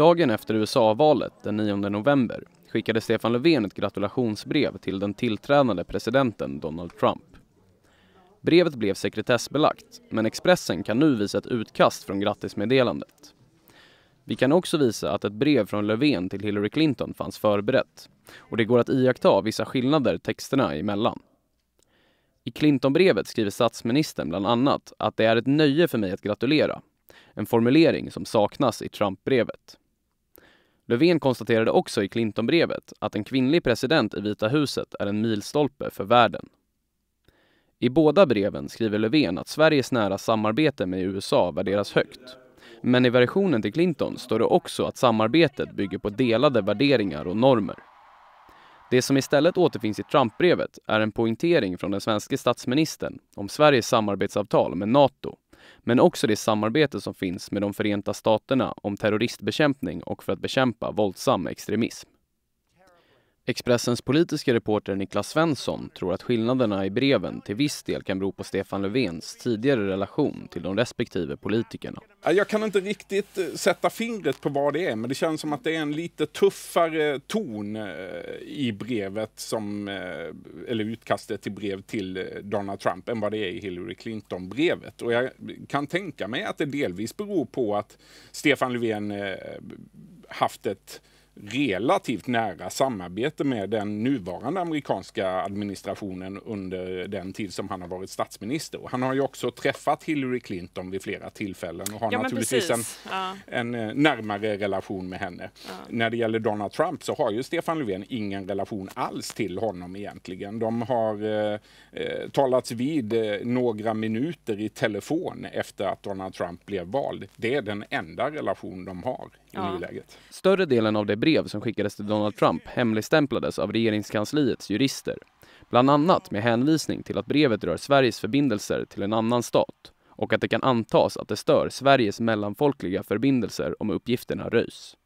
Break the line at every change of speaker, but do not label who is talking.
Dagen efter USA-valet, den 9 november, skickade Stefan Löfven ett gratulationsbrev till den tillträdande presidenten Donald Trump. Brevet blev sekretessbelagt, men Expressen kan nu visa ett utkast från grattismeddelandet. Vi kan också visa att ett brev från Löfven till Hillary Clinton fanns förberett och det går att iaktta vissa skillnader texterna emellan. I Clinton-brevet skriver statsministern bland annat att det är ett nöje för mig att gratulera. En formulering som saknas i Trump-brevet. Löfven konstaterade också i Clintonbrevet att en kvinnlig president i Vita huset är en milstolpe för världen. I båda breven skriver Löfven att Sveriges nära samarbete med USA värderas högt. Men i versionen till Clinton står det också att samarbetet bygger på delade värderingar och normer. Det som istället återfinns i Trumpbrevet är en poängtering från den svenske statsministern om Sveriges samarbetsavtal med Nato men också det samarbete som finns med de Förenta Staterna om terroristbekämpning och för att bekämpa våldsam extremism. Expressens politiska reporter Niklas Svensson tror att skillnaderna i breven till viss del kan bero på Stefan Löfvens tidigare relation till de respektive politikerna.
Jag kan inte riktigt eh, sätta fingret på vad det är, men det känns som att det är en lite tuffare ton eh, i brevet, som, eh, eller utkastet till brev till Donald Trump, än vad det är i Hillary Clinton-brevet. Och jag kan tänka mig att det delvis beror på att Stefan Löfven haft ett relativt nära samarbete med den nuvarande amerikanska administrationen under den tid som han har varit statsminister. Och han har ju också träffat Hillary Clinton vid flera tillfällen och har ja, naturligtvis en, ja. en, eh, närmare relation med henne. Ja. När det gäller Donald Trump så har ju Stefan Löfven ingen relation alls till honom egentligen. De har eh, eh talats vid eh, några minuter i telefon efter att Donald Trump blev vald. Det är den enda relation de har i nuläget.
Större delen av det brev som skickades till Donald Trump hemligstämplades av regeringskansliets jurister. Bland annat med hänvisning till att brevet rör Sveriges förbindelser till en annan stat och att det kan antas att det stör Sveriges mellanfolkliga förbindelser om uppgifterna röjs.